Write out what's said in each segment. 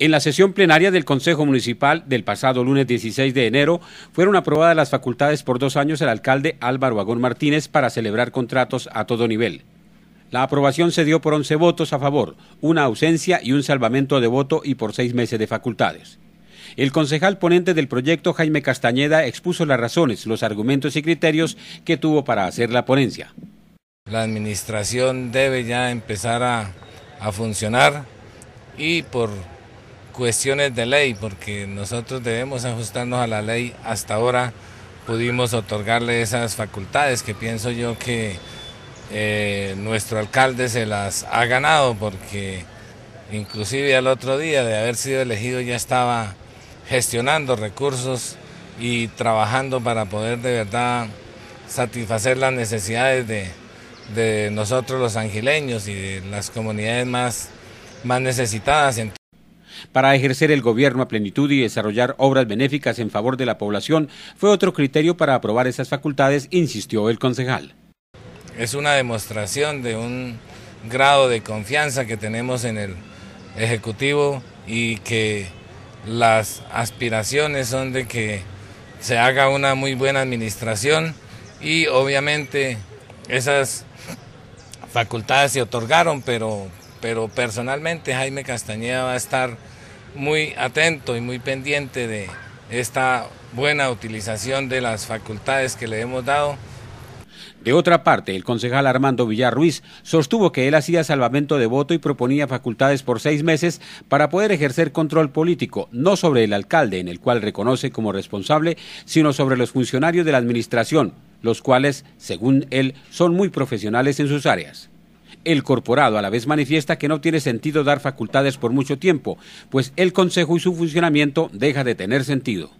En la sesión plenaria del Consejo Municipal del pasado lunes 16 de enero fueron aprobadas las facultades por dos años el alcalde Álvaro Agón Martínez para celebrar contratos a todo nivel. La aprobación se dio por 11 votos a favor, una ausencia y un salvamento de voto y por seis meses de facultades. El concejal ponente del proyecto, Jaime Castañeda, expuso las razones, los argumentos y criterios que tuvo para hacer la ponencia. La administración debe ya empezar a funcionar y por cuestiones de ley, porque nosotros debemos ajustarnos a la ley. Hasta ahora pudimos otorgarle esas facultades que pienso yo que eh, nuestro alcalde se las ha ganado, porque inclusive al otro día de haber sido elegido ya estaba gestionando recursos y trabajando para poder de verdad satisfacer las necesidades de, nosotros los angileños y de las comunidades más, más necesitadas para ejercer el gobierno a plenitud y desarrollar obras benéficas en favor de la población fue otro criterio para aprobar esas facultades, insistió el concejal. Es una demostración de un grado de confianza que tenemos en el Ejecutivo y que las aspiraciones son de que se haga una muy buena administración y obviamente esas facultades se otorgaron, pero pero personalmente Jaime Castañeda va a estar muy atento y muy pendiente de esta buena utilización de las facultades que le hemos dado. De otra parte, el concejal Armando Villarruiz sostuvo que él hacía salvamento de voto y proponía facultades por seis meses para poder ejercer control político, no sobre el alcalde, en el cual reconoce como responsable, sino sobre los funcionarios de la administración, los cuales, según él, son muy profesionales en sus áreas el corporado. A la vez manifiesta que no tiene sentido dar facultades por mucho tiempo, pues el Consejo y su funcionamiento deja de tener sentido.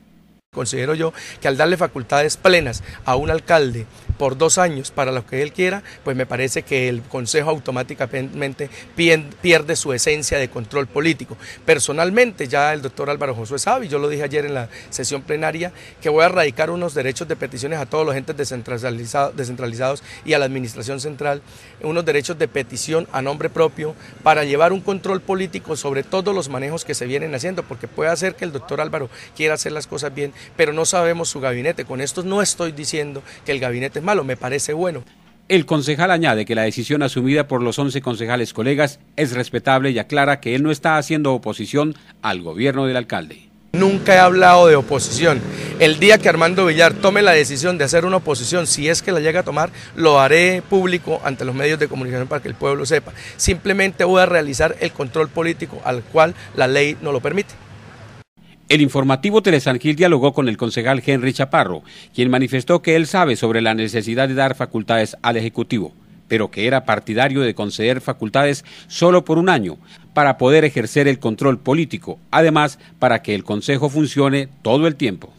Considero yo que al darle facultades plenas a un alcalde por dos años para lo que él quiera, pues me parece que el Consejo automáticamente pierde su esencia de control político. Personalmente, ya el doctor Álvaro Josué sabe, yo lo dije ayer en la sesión plenaria, que voy a erradicar unos derechos de peticiones a todos los entes descentralizados, descentralizados y a la Administración Central, unos derechos de petición a nombre propio para llevar un control político sobre todos los manejos que se vienen haciendo, porque puede hacer que el doctor Álvaro quiera hacer las cosas bien pero no sabemos su gabinete. Con esto no estoy diciendo que el gabinete es malo, me parece bueno. El concejal añade que la decisión asumida por los 11 concejales colegas es respetable y aclara que él no está haciendo oposición al gobierno del alcalde. Nunca he hablado de oposición. El día que Armando Villar tome la decisión de hacer una oposición, si es que la llega a tomar, lo haré público ante los medios de comunicación para que el pueblo sepa. Simplemente voy a realizar el control político al cual la ley no lo permite. El informativo Telesangil dialogó con el concejal Henry Chaparro, quien manifestó que él sabe sobre la necesidad de dar facultades al Ejecutivo, pero que era partidario de conceder facultades solo por un año, para poder ejercer el control político, además para que el Consejo funcione todo el tiempo.